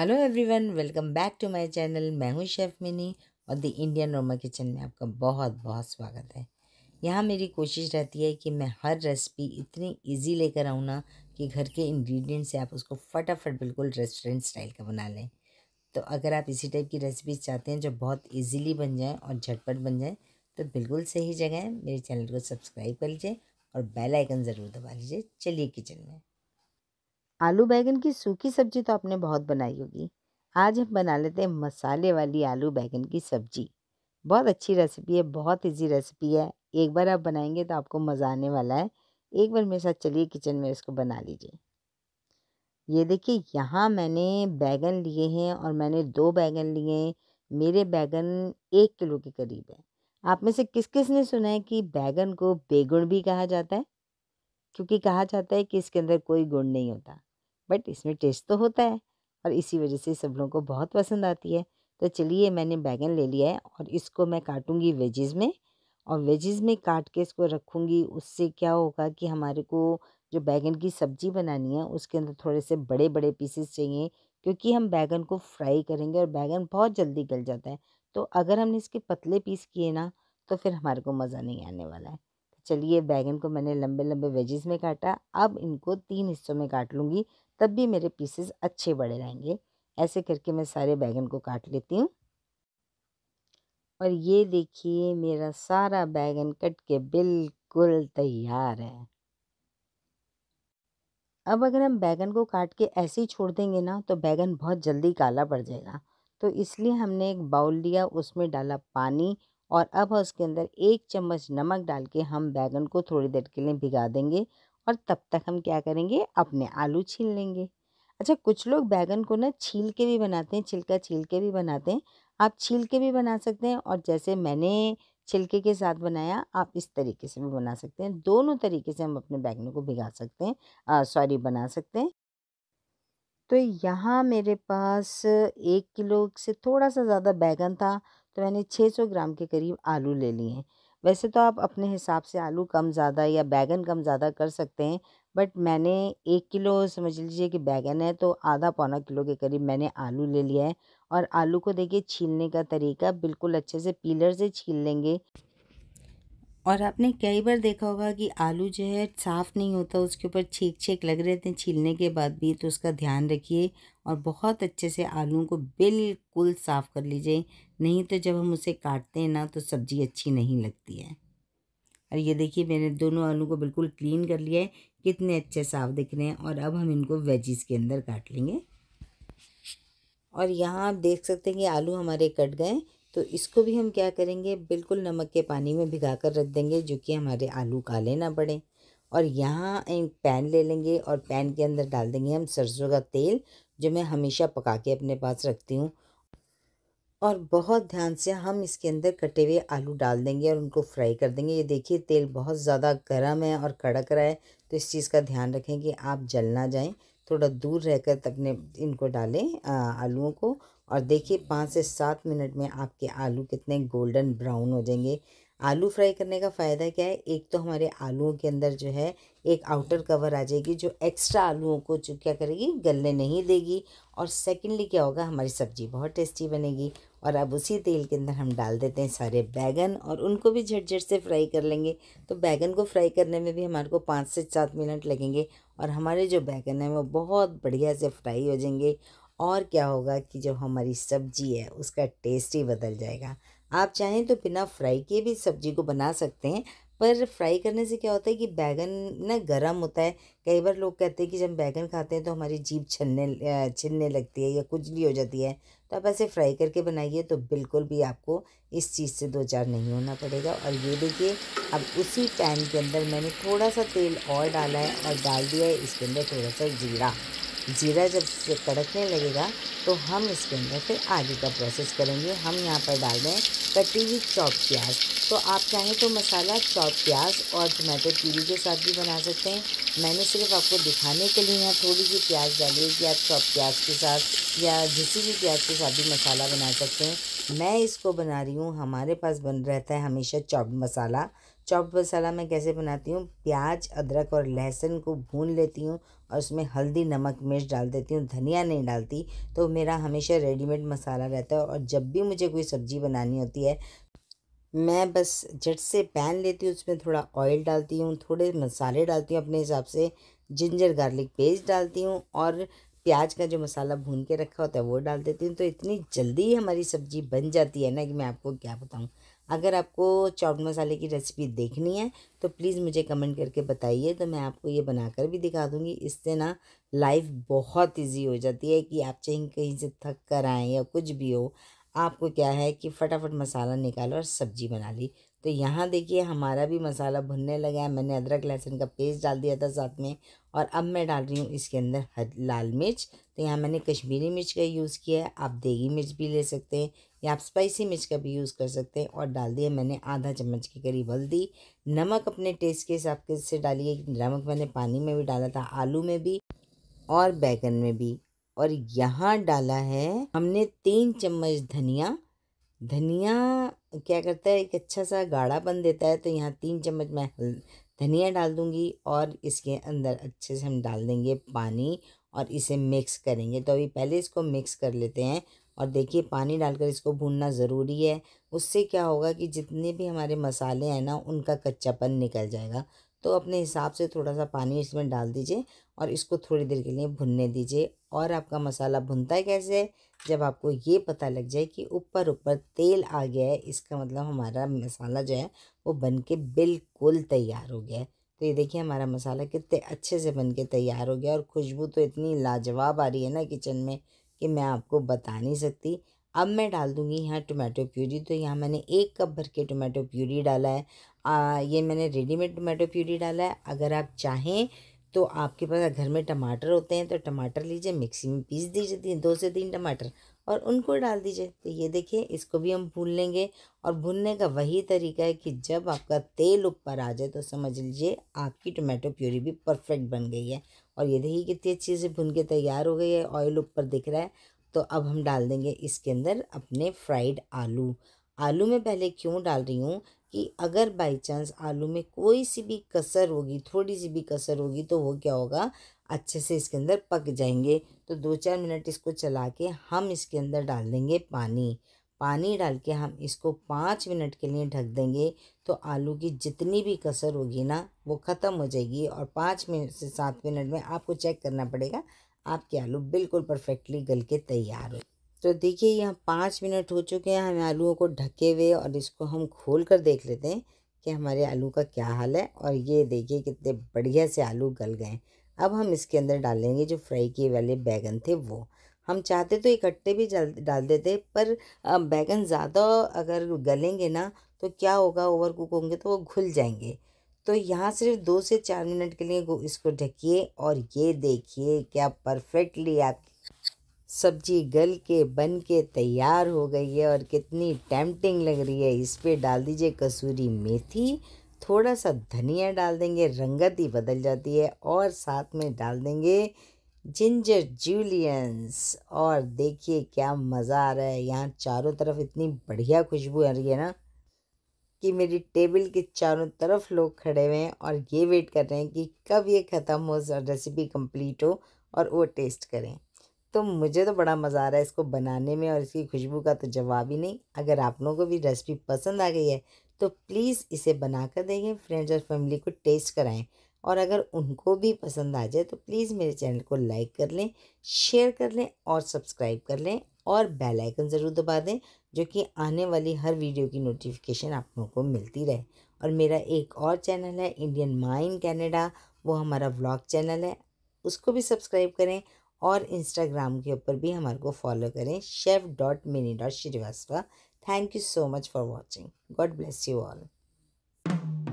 hello everyone welcome back to my channel मैं हूँ chef Mini और द इंडियन रोमा किचन में आपका बहुत बहुत स्वागत है यहाँ मेरी कोशिश रहती है कि मैं हर रेसिपी इतनी इजी लेकर आऊँ ना कि घर के इंग्रेडिएंट से आप उसको फटाफट बिल्कुल रेस्टोरेंट स्टाइल का बना लें तो अगर आप इसी टाइप की रेसिपीज चाहते हैं जो बहुत ईजिली बन जाएँ और झटपट बन जाएँ तो बिल्कुल सही जगह है मेरे चैनल को सब्सक्राइब कर लीजिए और बेलाइकन ज़रूर दबा लीजिए चलिए किचन में आलू बैंगन की सूखी सब्जी तो आपने बहुत बनाई होगी आज हम बना लेते हैं मसाले वाली आलू बैंगन की सब्जी बहुत अच्छी रेसिपी है बहुत इजी रेसिपी है एक बार आप बनाएंगे तो आपको मज़ा आने वाला है एक बार मेरे साथ चलिए किचन में इसको बना लीजिए ये देखिए यहाँ मैंने बैगन लिए हैं और मैंने दो बैगन लिए हैं मेरे बैगन एक किलो के करीब है आप में से किस किस ने सुना है कि बैगन को बेगुण भी कहा जाता है क्योंकि कहा जाता है कि इसके अंदर कोई गुण नहीं होता बट इसमें टेस्ट तो होता है और इसी वजह से सब लोगों को बहुत पसंद आती है तो चलिए मैंने बैगन ले लिया है और इसको मैं काटूंगी वेजेज़ में और वेजेज़ में काट के इसको रखूँगी उससे क्या होगा कि हमारे को जो बैगन की सब्ज़ी बनानी है उसके अंदर थोड़े से बड़े बड़े पीसेस चाहिए क्योंकि हम बैगन को फ्राई करेंगे और बैगन बहुत जल्दी गल जाता है तो अगर हमने इसके पतले पीस किए ना तो फिर हमारे को मज़ा नहीं आने वाला है चलिए बैगन को मैंने लंबे लंबे वेजेस में काटा अब इनको तीन हिस्सों में काट लूँगी तब भी मेरे पीसेस अच्छे बड़े रहेंगे ऐसे करके मैं सारे बैगन को काट लेती हूँ और ये देखिए मेरा सारा बैगन कट के बिल्कुल तैयार है अब अगर हम बैगन को काट के ऐसे ही छोड़ देंगे ना तो बैगन बहुत जल्दी काला पड़ जाएगा तो इसलिए हमने एक बाउल लिया उसमें डाला पानी और अब उसके अंदर एक चम्मच नमक डाल के हम बैगन को थोड़ी देर के लिए भिगा देंगे और तब तक हम क्या करेंगे अपने आलू छील लेंगे अच्छा कुछ लोग बैगन को ना छील के भी बनाते हैं छिलका छील के भी बनाते हैं आप छील के भी बना सकते हैं और जैसे मैंने छिलके के साथ बनाया आप इस तरीके से भी बना सकते हैं दोनों तरीके से हम अपने बैगनों को भिगा सकते हैं सॉरी बना सकते हैं तो यहाँ मेरे पास एक किलो से थोड़ा सा ज़्यादा बैगन था तो मैंने छः सौ ग्राम के करीब आलू ले लिए हैं वैसे तो आप अपने हिसाब से आलू कम ज़्यादा या बैगन कम ज़्यादा कर सकते हैं बट मैंने एक किलो समझ लीजिए कि बैगन है तो आधा पौना किलो के करीब मैंने आलू ले लिया है और आलू को देखिए छीलने का तरीका बिल्कुल अच्छे से पीलर से छील लेंगे और आपने कई बार देखा होगा कि आलू जो है साफ़ नहीं होता उसके ऊपर छेक छेक लग रहे थे छीलने के बाद भी तो उसका ध्यान रखिए और बहुत अच्छे से आलू को बिल्कुल साफ़ कर लीजिए नहीं तो जब हम उसे काटते हैं ना तो सब्ज़ी अच्छी नहीं लगती है और ये देखिए मैंने दोनों आलू को बिल्कुल क्लीन कर लिया है कितने अच्छे साफ़ दिख रहे हैं और अब हम इनको वेजिस के अंदर काट लेंगे और यहाँ आप देख सकते हैं कि आलू हमारे कट गए तो इसको भी हम क्या करेंगे बिल्कुल नमक के पानी में भिगा कर रख देंगे जो कि हमारे आलू काले ना पड़े और यहाँ एक पैन ले लेंगे और पैन के अंदर डाल देंगे हम सरसों का तेल जो मैं हमेशा पका के अपने पास रखती हूँ और बहुत ध्यान से हम इसके अंदर कटे हुए आलू डाल देंगे और उनको फ्राई कर देंगे ये देखिए तेल बहुत ज़्यादा गर्म है और कड़क रहा है तो इस चीज़ का ध्यान रखें कि आप जल ना जाएँ थोड़ा दूर रहकर अपने इनको डालें आलूओं को और देखिए पाँच से सात मिनट में आपके आलू कितने गोल्डन ब्राउन हो जाएंगे आलू फ्राई करने का फ़ायदा क्या है एक तो हमारे आलूओं के अंदर जो है एक आउटर कवर आ जाएगी जो एक्स्ट्रा आलूओं को जो क्या करेगी गलने नहीं देगी और सेकेंडली क्या होगा हमारी सब्ज़ी बहुत टेस्टी बनेगी और अब उसी तेल के अंदर हम डाल देते हैं सारे बैगन और उनको भी झटझट से फ्राई कर लेंगे तो बैगन को फ्राई करने में भी हमारे को पाँच से सात मिनट लगेंगे और हमारे जो बैगन हैं वो बहुत बढ़िया से फ्राई हो जाएंगे और क्या होगा कि जो हमारी सब्जी है उसका टेस्ट ही बदल जाएगा आप चाहें तो बिना फ्राई किए भी सब्जी को बना सकते हैं पर फ्राई करने से क्या होता है कि बैगन ना गरम होता है कई बार लोग कहते हैं कि जब बैगन खाते हैं तो हमारी जीभ छलने छिलने लगती है या कुछ भी हो जाती है तो आप ऐसे फ्राई करके बनाइए तो बिल्कुल भी आपको इस चीज़ से दो चार नहीं होना पड़ेगा और ये देखिए अब उसी पैन के अंदर मैंने थोड़ा सा तेल और डाला है और डाल दिया है इसके अंदर थोड़ा सा जीरा जीरा जब से कड़कने लगेगा तो हम इसके अंदर फिर आगे का प्रोसेस करेंगे हम यहाँ पर डाल रहे हैं कटी हुई चॉप प्याज तो आप चाहें तो मसाला चॉप प्याज और टमाटो प्यूरी के साथ भी बना सकते हैं मैंने सिर्फ आपको दिखाने के लिए यहाँ थोड़ी सी प्याज डाली है कि आप चॉप प्याज के साथ या घिसी भी प्याज के साथ भी मसाला बना सकते हैं मैं इसको बना रही हूँ हमारे पास बन रहता है हमेशा चॉप मसाला चॉप मसाला मैं कैसे बनाती हूँ प्याज अदरक और लहसुन को भून लेती हूँ और उसमें हल्दी नमक मिर्च डाल देती हूँ धनिया नहीं डालती तो मेरा हमेशा रेडीमेड मसाला रहता है और जब भी मुझे कोई सब्ज़ी बनानी होती है मैं बस झट से पैन लेती हूँ उसमें थोड़ा ऑयल डालती हूँ थोड़े मसाले डालती हूँ अपने हिसाब से जिंजर गार्लिक पेस्ट डालती हूँ और प्याज का जो मसाला भून के रखा होता है वो डाल देती हूँ तो इतनी जल्दी हमारी सब्ज़ी बन जाती है ना कि मैं आपको क्या बताऊँ अगर आपको चॉप्ड मसाले की रेसिपी देखनी है तो प्लीज़ मुझे कमेंट करके बताइए तो मैं आपको ये बनाकर भी दिखा दूँगी इससे ना लाइफ बहुत इजी हो जाती है कि आप चाहे कहीं से थक कर आएँ या कुछ भी हो आपको क्या है कि फटाफट मसाला निकालो और सब्जी बना ली तो यहाँ देखिए हमारा भी मसाला भुनने लगा है मैंने अदरक लहसुन का पेस्ट डाल दिया था साथ में और अब मैं डाल रही हूँ इसके अंदर हर लाल मिर्च तो यहाँ मैंने कश्मीरी मिर्च का यूज़ किया है आप देगी मिर्च भी ले सकते हैं या आप स्पाइसी मिर्च का भी यूज़ कर सकते हैं और डाल दिया मैंने आधा चम्मच के करीब हल्दी नमक अपने टेस्ट के हिसाब से डालिए नमक मैंने पानी में भी डाला था आलू में भी और बैगन में भी और यहाँ डाला है हमने तीन चम्मच धनिया धनिया क्या करता है एक अच्छा सा गाढ़ापन देता है तो यहाँ तीन चम्मच मैं धनिया डाल दूँगी और इसके अंदर अच्छे से हम डाल देंगे पानी और इसे मिक्स करेंगे तो अभी पहले इसको मिक्स कर लेते हैं और देखिए पानी डालकर इसको भूनना ज़रूरी है उससे क्या होगा कि जितने भी हमारे मसाले हैं ना उनका कच्चापन निकल जाएगा तो अपने हिसाब से थोड़ा सा पानी इसमें डाल दीजिए और इसको थोड़ी देर के लिए भुनने दीजिए और आपका मसाला भुनता है कैसे जब आपको ये पता लग जाए कि ऊपर ऊपर तेल आ गया है इसका मतलब हमारा मसाला जो है वो बन के बिल्कुल तैयार हो गया है तो ये देखिए हमारा मसाला कितने अच्छे से बन के तैयार हो गया और खुशबू तो इतनी लाजवाब आ रही है ना किचन में कि मैं आपको बता नहीं सकती अब मैं डाल दूँगी यहाँ टोमेटो प्यूरी तो यहाँ मैंने एक कप भर के टोमेटो प्यूरी डाला है आ, ये मैंने रेडीमेड टोमेटो प्यूरी डाला है अगर आप चाहें तो आपके पास घर में टमाटर होते हैं तो टमाटर लीजिए मिक्सी में पीस दीजिए दो से तीन टमाटर और उनको डाल दीजिए तो ये देखिए इसको भी हम भून लेंगे और भूनने का वही तरीका है कि जब आपका तेल ऊपर आ जाए तो समझ लीजिए आपकी टोमेटो प्यूरी भी परफेक्ट बन गई है और ये दही कितनी अच्छी से भुन के तैयार हो गई है ऑयल ऊपर दिख रहा है तो अब हम डाल देंगे इसके अंदर अपने फ्राइड आलू आलू में पहले क्यों डाल रही हूँ कि अगर बाई चांस आलू में कोई सी भी कसर होगी थोड़ी सी भी कसर होगी तो वो क्या होगा अच्छे से इसके अंदर पक जाएंगे तो दो चार मिनट इसको चला के हम इसके अंदर डाल देंगे पानी पानी डाल के हम इसको पाँच मिनट के लिए ढक देंगे तो आलू की जितनी भी कसर होगी ना वो ख़त्म हो जाएगी और पाँच मिनट से सात मिनट में आपको चेक करना पड़ेगा आपके आलू बिल्कुल परफेक्टली गल के तैयार हो तो देखिए यहाँ पाँच मिनट हो चुके हैं हमें आलूओं को ढके हुए और इसको हम खोल कर देख लेते हैं कि हमारे आलू का क्या हाल है और ये देखिए कितने बढ़िया से आलू गल गए अब हम इसके अंदर डालेंगे जो फ्राई किए वाले बैगन थे वो हम चाहते तो इकट्ठे भी डाल देते पर बैगन ज़्यादा अगर गलेंगे ना तो क्या होगा ओवर कुक होंगे तो वो घुल जाएंगे तो यहाँ सिर्फ दो से चार मिनट के लिए इसको ढकिए और ये देखिए क्या परफेक्टली आपकी सब्जी गल के बन के तैयार हो गई है और कितनी टैमटिंग लग रही है इस पर डाल दीजिए कसूरी मेथी थोड़ा सा धनिया डाल देंगे रंगत ही बदल जाती है और साथ में डाल देंगे जिंजर जूलियंस और देखिए क्या मज़ा आ रहा है यहाँ चारों तरफ इतनी बढ़िया खुशबू आ रही है ना कि मेरी टेबल के चारों तरफ लोग खड़े हुए हैं और ये वेट कर रहे हैं कि कब ये ख़त्म हो रेसिपी कंप्लीट हो और वो टेस्ट करें तो मुझे तो बड़ा मज़ा आ रहा है इसको बनाने में और इसकी खुशबू का तो जवाब ही नहीं अगर आप लोगों को भी रेसिपी पसंद आ गई है तो प्लीज़ इसे बना कर देंगे फ्रेंड्स और फैमिली को टेस्ट कराएं और अगर उनको भी पसंद आ जाए तो प्लीज़ मेरे चैनल को लाइक कर लें शेयर कर लें और सब्सक्राइब कर लें और बेल आइकन ज़रूर दबा दें जो कि आने वाली हर वीडियो की नोटिफिकेशन आप लोगों को मिलती रहे और मेरा एक और चैनल है इंडियन माइंड कैनेडा वो हमारा व्लॉग चैनल है उसको भी सब्सक्राइब करें और इंस्टाग्राम के ऊपर भी हमारे को फॉलो करें chef dot Mini dot Srivastava thank you so much for watching God bless you all